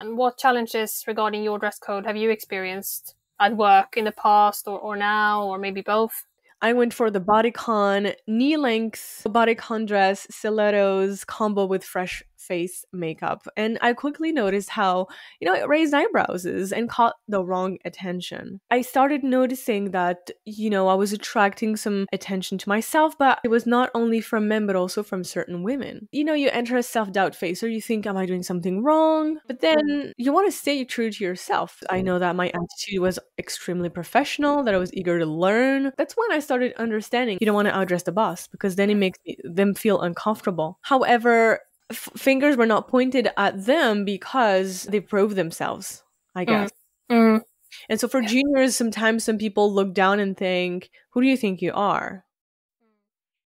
And what challenges regarding your dress code have you experienced at work in the past or, or now, or maybe both? I went for the bodycon knee length bodycon dress stilettos combo with fresh face makeup. And I quickly noticed how, you know, it raised eyebrows and caught the wrong attention. I started noticing that, you know, I was attracting some attention to myself, but it was not only from men, but also from certain women. You know, you enter a self doubt phase or you think, am I doing something wrong? But then you want to stay true to yourself. I know that my attitude was extremely professional, that I was eager to learn. That's when I started understanding you don't want to address the boss because then it makes them feel uncomfortable. However, f- fingers were not pointed at them because they proved themselves, I mm. guess. Mm. And so for juniors, sometimes some people look down and think, who do you think you are?